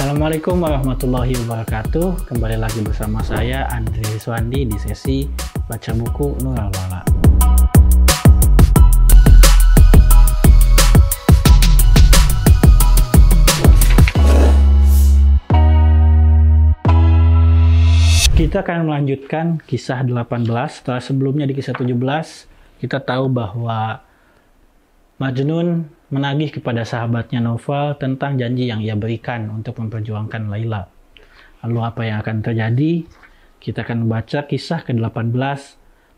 Assalamualaikum warahmatullahi wabarakatuh. Kembali lagi bersama saya Andri Swandi di sesi baca buku Nurul Wala. Kita akan melanjutkan kisah 18 setelah sebelumnya di kisah 17 kita tahu bahwa Majnun menagih kepada sahabatnya Novel tentang janji yang ia berikan untuk memperjuangkan Laila. Lalu apa yang akan terjadi? Kita akan membaca kisah ke-18,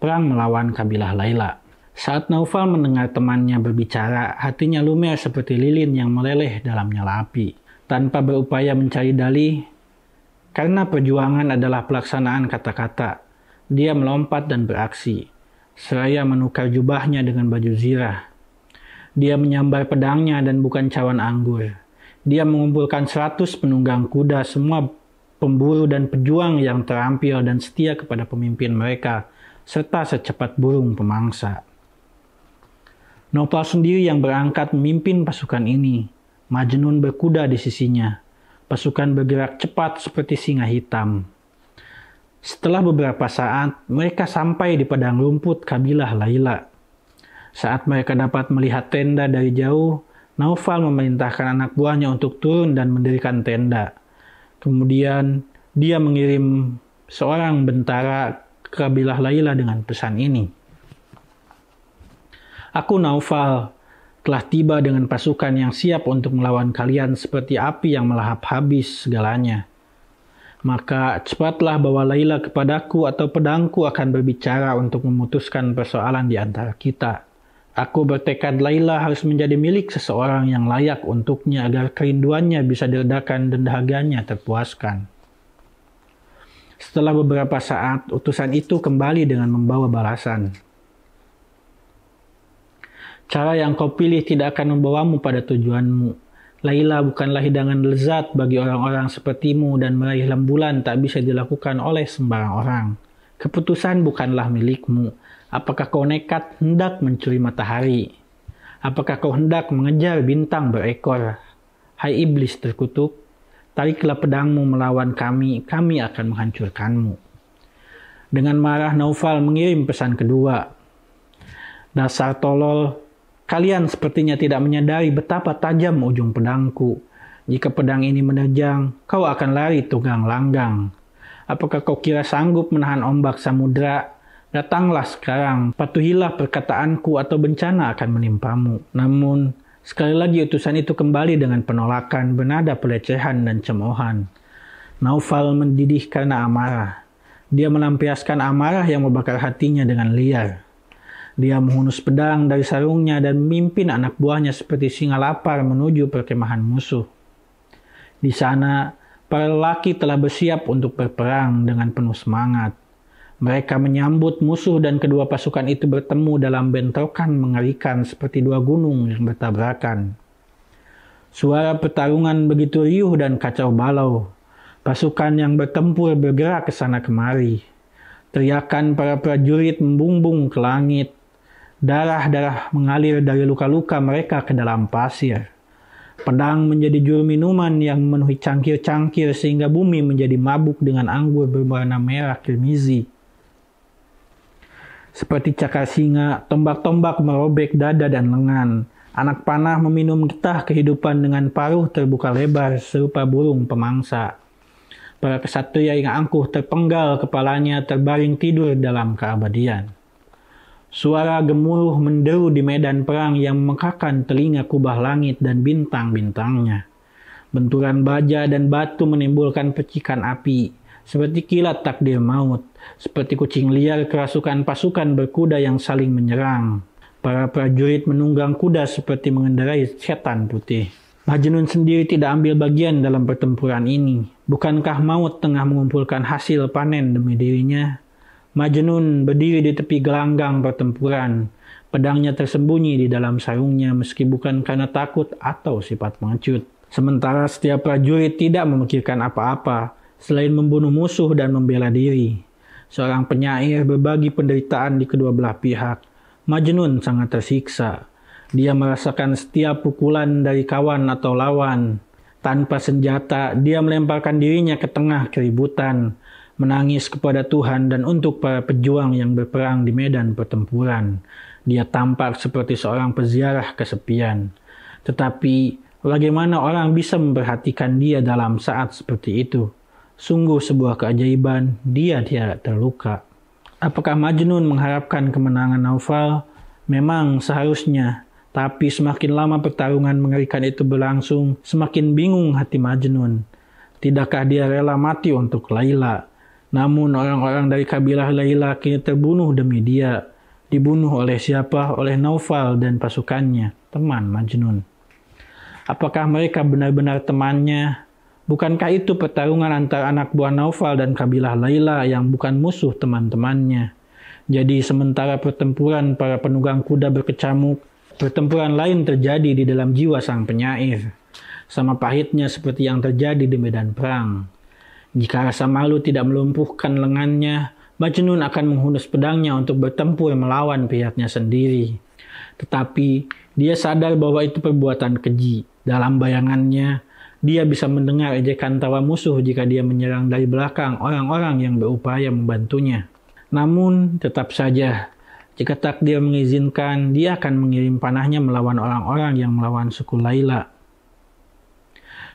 Perang Melawan Kabilah Laila. Saat Naufal mendengar temannya berbicara, hatinya lumer seperti lilin yang meleleh dalam nyala api. Tanpa berupaya mencari dalih, karena perjuangan adalah pelaksanaan kata-kata, dia melompat dan beraksi. Seraya menukar jubahnya dengan baju zirah. Dia menyambar pedangnya dan bukan cawan anggur. Dia mengumpulkan seratus penunggang kuda semua pemburu dan pejuang yang terampil dan setia kepada pemimpin mereka, serta secepat burung pemangsa. Nopal sendiri yang berangkat memimpin pasukan ini. Majnun berkuda di sisinya. Pasukan bergerak cepat seperti singa hitam. Setelah beberapa saat, mereka sampai di padang rumput kabilah Laila. Saat mereka dapat melihat tenda dari jauh, Naufal memerintahkan anak buahnya untuk turun dan mendirikan tenda. Kemudian dia mengirim seorang bentara ke kabilah Laila dengan pesan ini. Aku Naufal telah tiba dengan pasukan yang siap untuk melawan kalian seperti api yang melahap habis segalanya. Maka cepatlah bawa Laila kepadaku atau pedangku akan berbicara untuk memutuskan persoalan di antara kita. Aku bertekad Laila harus menjadi milik seseorang yang layak untuknya agar kerinduannya bisa diredakan dan dahaganya terpuaskan. Setelah beberapa saat, utusan itu kembali dengan membawa balasan. Cara yang kau pilih tidak akan membawamu pada tujuanmu. Laila bukanlah hidangan lezat bagi orang-orang sepertimu dan meraih lembulan tak bisa dilakukan oleh sembarang orang. Keputusan bukanlah milikmu. Apakah kau nekat hendak mencuri matahari? Apakah kau hendak mengejar bintang berekor? Hai iblis terkutuk, tariklah pedangmu melawan kami, kami akan menghancurkanmu. Dengan marah Naufal mengirim pesan kedua. Dasar tolol, kalian sepertinya tidak menyadari betapa tajam ujung pedangku. Jika pedang ini menerjang, kau akan lari tunggang langgang. Apakah kau kira sanggup menahan ombak samudra? Datanglah sekarang, patuhilah perkataanku atau bencana akan menimpamu. Namun, sekali lagi utusan itu kembali dengan penolakan, benada pelecehan dan cemoohan. Naufal mendidih karena amarah. Dia melampiaskan amarah yang membakar hatinya dengan liar. Dia menghunus pedang dari sarungnya dan memimpin anak buahnya seperti singa lapar menuju perkemahan musuh. Di sana, lelaki telah bersiap untuk berperang dengan penuh semangat. Mereka menyambut musuh dan kedua pasukan itu bertemu dalam bentrokan mengerikan seperti dua gunung yang bertabrakan. Suara pertarungan begitu riuh dan kacau balau. Pasukan yang bertempur bergerak ke sana kemari. Teriakan para prajurit membumbung ke langit. Darah-darah mengalir dari luka-luka mereka ke dalam pasir. Pedang menjadi juru minuman yang memenuhi cangkir-cangkir sehingga bumi menjadi mabuk dengan anggur berwarna merah kirmizi. Seperti cakar singa, tombak-tombak merobek dada dan lengan. Anak panah meminum getah kehidupan dengan paruh terbuka lebar serupa burung pemangsa. Para kesatria yang angkuh terpenggal kepalanya terbaring tidur dalam keabadian. Suara gemuruh menderu di medan perang yang memekakan telinga kubah langit dan bintang-bintangnya. Benturan baja dan batu menimbulkan pecikan api, seperti kilat takdir maut, seperti kucing liar kerasukan pasukan berkuda yang saling menyerang. Para prajurit menunggang kuda seperti mengendarai setan putih. Majnun sendiri tidak ambil bagian dalam pertempuran ini. Bukankah maut tengah mengumpulkan hasil panen demi dirinya? Majnun berdiri di tepi gelanggang pertempuran. Pedangnya tersembunyi di dalam sarungnya meski bukan karena takut atau sifat pengecut. Sementara setiap prajurit tidak memikirkan apa-apa selain membunuh musuh dan membela diri. Seorang penyair berbagi penderitaan di kedua belah pihak. Majnun sangat tersiksa. Dia merasakan setiap pukulan dari kawan atau lawan. Tanpa senjata, dia melemparkan dirinya ke tengah keributan menangis kepada Tuhan dan untuk para pejuang yang berperang di medan pertempuran. Dia tampak seperti seorang peziarah kesepian. Tetapi bagaimana orang bisa memperhatikan dia dalam saat seperti itu? Sungguh sebuah keajaiban, dia tidak terluka. Apakah Majnun mengharapkan kemenangan Naufal? Memang seharusnya, tapi semakin lama pertarungan mengerikan itu berlangsung, semakin bingung hati Majnun. Tidakkah dia rela mati untuk Laila? Namun orang-orang dari kabilah Laila kini terbunuh demi dia. Dibunuh oleh siapa? Oleh Naufal dan pasukannya, teman Majnun. Apakah mereka benar-benar temannya? Bukankah itu pertarungan antara anak buah Naufal dan kabilah Laila yang bukan musuh teman-temannya? Jadi sementara pertempuran para penunggang kuda berkecamuk, pertempuran lain terjadi di dalam jiwa sang penyair. Sama pahitnya seperti yang terjadi di medan perang. Jika rasa malu tidak melumpuhkan lengannya, Majnun akan menghunus pedangnya untuk bertempur melawan pihaknya sendiri. Tetapi dia sadar bahwa itu perbuatan keji. Dalam bayangannya, dia bisa mendengar ejekan tawa musuh jika dia menyerang dari belakang orang-orang yang berupaya membantunya. Namun, tetap saja, jika takdir mengizinkan, dia akan mengirim panahnya melawan orang-orang yang melawan suku Laila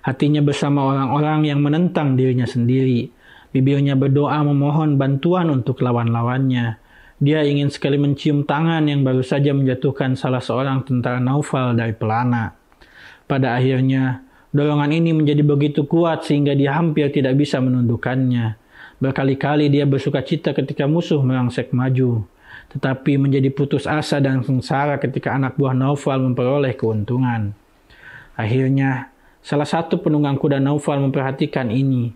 hatinya bersama orang-orang yang menentang dirinya sendiri. Bibirnya berdoa memohon bantuan untuk lawan-lawannya. Dia ingin sekali mencium tangan yang baru saja menjatuhkan salah seorang tentara Naufal dari pelana. Pada akhirnya, dorongan ini menjadi begitu kuat sehingga dia hampir tidak bisa menundukkannya. Berkali-kali dia bersuka cita ketika musuh merangsek maju, tetapi menjadi putus asa dan sengsara ketika anak buah Naufal memperoleh keuntungan. Akhirnya, Salah satu penunggang kuda Naufal memperhatikan ini.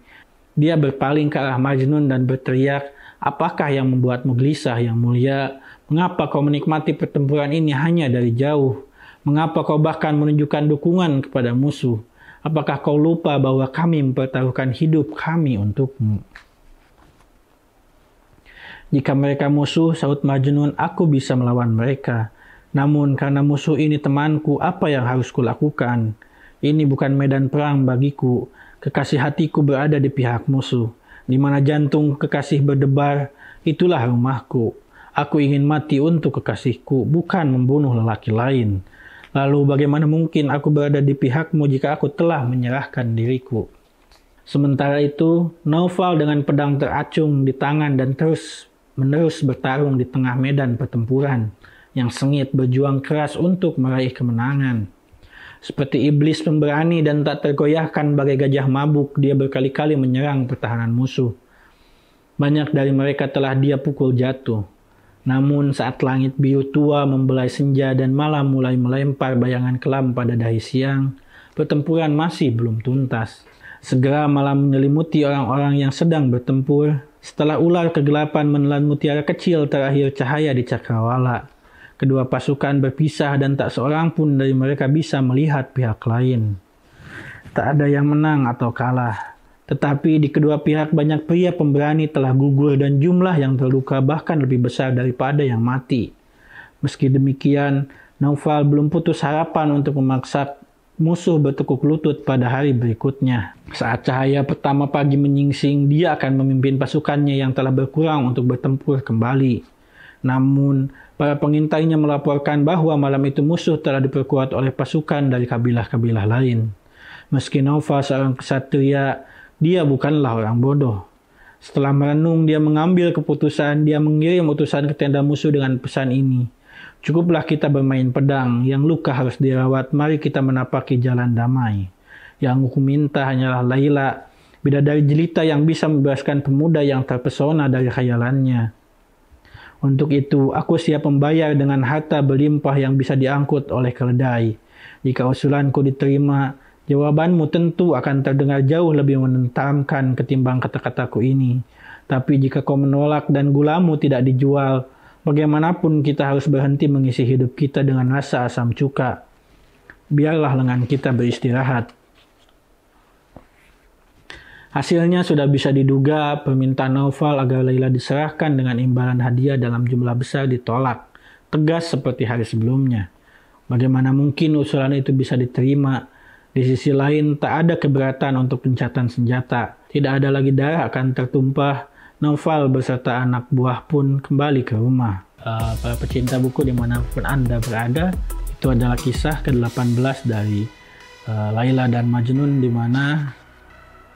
Dia berpaling ke arah Majnun dan berteriak, Apakah yang membuatmu gelisah, yang mulia? Mengapa kau menikmati pertempuran ini hanya dari jauh? Mengapa kau bahkan menunjukkan dukungan kepada musuh? Apakah kau lupa bahwa kami mempertaruhkan hidup kami untukmu? Jika mereka musuh, Saud Majnun, aku bisa melawan mereka. Namun karena musuh ini temanku, apa yang harus kulakukan? Ini bukan medan perang bagiku. Kekasih hatiku berada di pihak musuh. Di mana jantung kekasih berdebar, itulah rumahku. Aku ingin mati untuk kekasihku, bukan membunuh lelaki lain. Lalu bagaimana mungkin aku berada di pihakmu jika aku telah menyerahkan diriku? Sementara itu, Naufal dengan pedang teracung di tangan dan terus menerus bertarung di tengah medan pertempuran yang sengit berjuang keras untuk meraih kemenangan. Seperti iblis pemberani dan tak tergoyahkan bagai gajah mabuk, dia berkali-kali menyerang pertahanan musuh. Banyak dari mereka telah dia pukul jatuh. Namun saat langit biru tua membelai senja dan malam mulai melempar bayangan kelam pada dahi siang, pertempuran masih belum tuntas. Segera malam menyelimuti orang-orang yang sedang bertempur. Setelah ular kegelapan menelan mutiara kecil terakhir cahaya di cakrawala. Kedua pasukan berpisah dan tak seorang pun dari mereka bisa melihat pihak lain. Tak ada yang menang atau kalah. Tetapi di kedua pihak banyak pria pemberani telah gugur dan jumlah yang terluka bahkan lebih besar daripada yang mati. Meski demikian, Naufal belum putus harapan untuk memaksa musuh bertekuk lutut pada hari berikutnya. Saat cahaya pertama pagi menyingsing, dia akan memimpin pasukannya yang telah berkurang untuk bertempur kembali. Namun, para pengintainya melaporkan bahwa malam itu musuh telah diperkuat oleh pasukan dari kabilah-kabilah lain. Meski Nova seorang kesatria, dia bukanlah orang bodoh. Setelah merenung, dia mengambil keputusan, dia mengirim utusan ke tenda musuh dengan pesan ini. Cukuplah kita bermain pedang, yang luka harus dirawat, mari kita menapaki jalan damai. Yang aku minta hanyalah Laila, bidadari jelita yang bisa membebaskan pemuda yang terpesona dari khayalannya. Untuk itu, aku siap membayar dengan harta berlimpah yang bisa diangkut oleh keledai. Jika usulanku diterima, jawabanmu tentu akan terdengar jauh lebih menentamkan ketimbang kata-kataku ini. Tapi jika kau menolak dan gulamu tidak dijual, bagaimanapun kita harus berhenti mengisi hidup kita dengan rasa asam cuka. Biarlah lengan kita beristirahat. Hasilnya sudah bisa diduga permintaan Naufal agar Laila diserahkan dengan imbalan hadiah dalam jumlah besar ditolak, tegas seperti hari sebelumnya. Bagaimana mungkin usulan itu bisa diterima? Di sisi lain, tak ada keberatan untuk pencatan senjata. Tidak ada lagi darah akan tertumpah. Naufal beserta anak buah pun kembali ke rumah. Uh, para pecinta buku dimanapun Anda berada, itu adalah kisah ke-18 dari uh, Laila dan Majnun di mana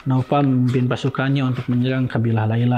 Naufal memimpin pasukannya untuk menyerang kabilah Laila